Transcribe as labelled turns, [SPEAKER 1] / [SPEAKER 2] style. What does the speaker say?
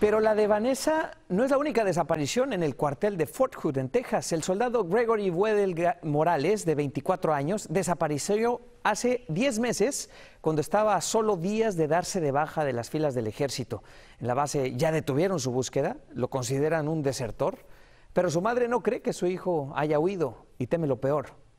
[SPEAKER 1] Pero la de Vanessa no es la única desaparición en el cuartel de Fort Hood, en Texas. El soldado Gregory Wedel Morales, de 24 años, desapareció hace 10 meses cuando estaba a solo días de darse de baja de las filas del ejército. En la base ya detuvieron su búsqueda, lo consideran un desertor, pero su madre no cree que su hijo haya huido y teme lo peor.